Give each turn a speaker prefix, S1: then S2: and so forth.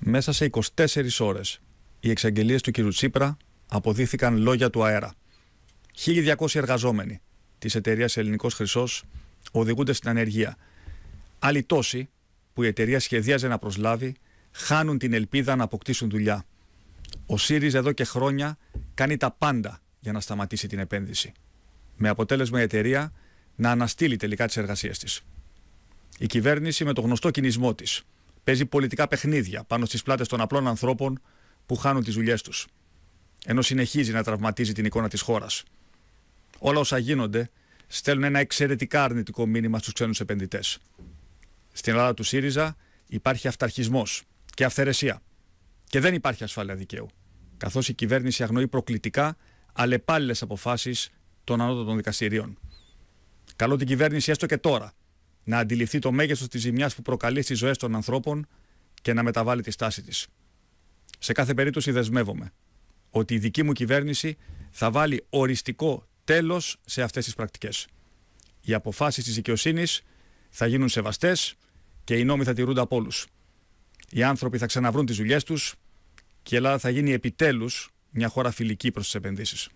S1: Μέσα σε 24 ώρες, οι εξαγγελίες του κ. Τσίπρα αποδίθηκαν λόγια του αέρα. 1.200 εργαζόμενοι της εταιρείας Ελληνικός Χρυσός οδηγούνται στην ανεργία. Άλλοι τόσοι που η εταιρεία σχεδίαζε να προσλάβει χάνουν την ελπίδα να αποκτήσουν δουλειά. Ο ΣΥΡΙΖΑ εδώ και χρόνια κάνει τα πάντα για να σταματήσει την επένδυση. Με αποτέλεσμα η εταιρεία να αναστείλει τελικά τις εργασίες της. Η κυβέρνηση με το γνωστό κινησμό της – παίζει πολιτικά παιχνίδια πάνω στις πλάτες των απλών ανθρώπων που χάνουν τις δουλειές τους. Ενώ συνεχίζει να τραυματίζει την εικόνα της χώρας. Όλα όσα γίνονται στέλνουν ένα εξαιρετικά αρνητικό μήνυμα στους ξένους επενδυτές. Στην Ελλάδα του ΣΥΡΙΖΑ υπάρχει αυταρχισμός και αυθαιρεσία. Και δεν υπάρχει ασφάλεια δικαίου. Καθώς η κυβέρνηση αγνοεί προκλητικά αλλεπάλληλες αποφάσεις των ανώτατων δικαστηρίων. Καλό την κυβέρνηση έστω και τώρα να αντιληφθεί το μέγεθος της ζημιάς που προκαλεί στις ζωές των ανθρώπων και να μεταβάλει τη στάση της. Σε κάθε περίπτωση δεσμεύομαι ότι η δική μου κυβέρνηση θα βάλει οριστικό τέλος σε αυτές τις πρακτικές. Οι αποφάσεις της δικαιοσύνης θα γίνουν σεβαστές και οι νόμοι θα τηρούνται από όλους. Οι άνθρωποι θα ξαναβρούν τις δουλειές τους και η Ελλάδα θα γίνει επιτέλους μια χώρα φιλική προς τις επενδύσεις.